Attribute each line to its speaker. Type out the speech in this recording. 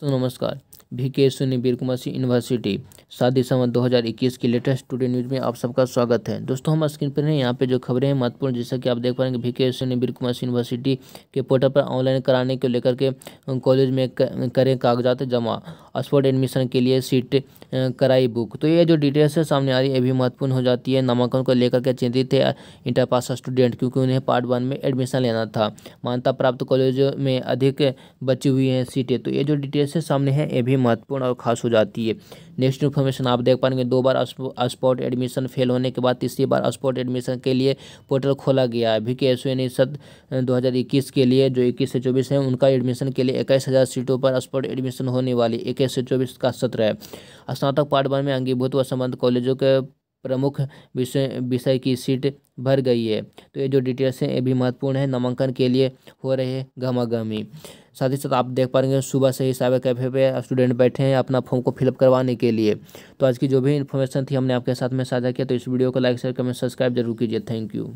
Speaker 1: तो नमस्कार भी के सुनी बीर कुमार सिंह यूनिवर्सिटी सात दिसंबर 2021 की लेटेस्ट टुडे न्यूज़ में आप सबका स्वागत है दोस्तों हम स्क्रीन पर हैं यहाँ पे जो खबरें हैं महत्वपूर्ण जैसा कि आप देख पाएंगे भी के सुनी बीर कुमार सिंह यूनिवर्सिटी के पोर्टल पर ऑनलाइन कराने को लेकर के कॉलेज में करें कागजात जमा ऑक्सफोर्ड एडमिशन के लिए सीट कराई बुक तो ये जो डिटेल्स है सामने आ रही है ये भी महत्वपूर्ण हो जाती है नामांकन को लेकर के चिंतित थे इंटर पास स्टूडेंट क्योंकि उन्हें पार्ट वन में एडमिशन लेना था मान्यता प्राप्त कॉलेज में अधिक बची हुई हैं सीटें तो ये जो डिटेल्स है सामने है ये भी महत्वपूर्ण और खास हो जाती है नेक्स्ट इन्फॉर्मेशन आप देख पाएंगे दो बार स्पॉट एडमिशन फेल होने के बाद तीसरी बार स्पॉट एडमिशन के लिए पोर्टल खोला गया है भी एस निषद दो के लिए जो इक्कीस से चौबीस है उनका एडमिशन के लिए इक्कीस हज़ार सीटों पर स्पॉट एडमिशन होने वाली इक्कीस से चौबीस का सत्र है स्नातक पार्ट वन में अंगीभूत व संबंध कॉलेजों के प्रमुख विषय विषय की सीट भर गई है तो ये जो डिटेल्स हैं ये भी महत्वपूर्ण है नामांकन के लिए हो रहे गहमागहमी साथ ही साथ आप देख पाएंगे सुबह से ही साइबर कैफे पे स्टूडेंट बैठे हैं अपना फॉर्म को फिलअप करवाने के लिए तो आज की जो भी इन्फॉर्मेशन थी हमने आपके साथ में साझा किया तो इस वीडियो को लाइक शेयर कमेंट सब्सक्राइब जरूर कीजिए थैंक यू